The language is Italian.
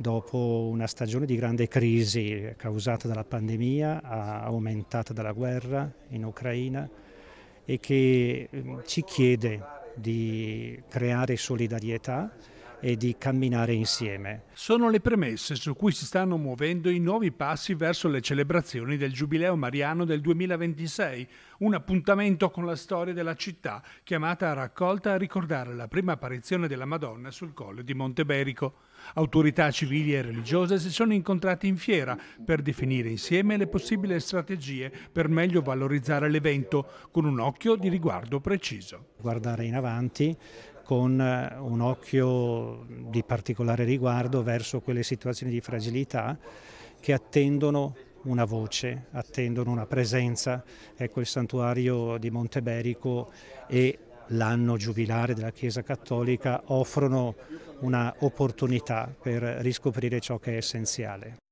dopo una stagione di grande crisi causata dalla pandemia, aumentata dalla guerra in Ucraina e che mm, ci chiede di creare solidarietà e di camminare insieme. Sono le premesse su cui si stanno muovendo i nuovi passi verso le celebrazioni del Giubileo Mariano del 2026, un appuntamento con la storia della città chiamata a raccolta a ricordare la prima apparizione della Madonna sul colle di Monteberico. Autorità civili e religiose si sono incontrati in fiera per definire insieme le possibili strategie per meglio valorizzare l'evento con un occhio di riguardo preciso. Guardare in avanti con eh, un occhio di particolare riguardo verso quelle situazioni di fragilità che attendono una voce, attendono una presenza. Ecco il santuario di Monteberico e l'anno giubilare della Chiesa Cattolica offrono un'opportunità per riscoprire ciò che è essenziale.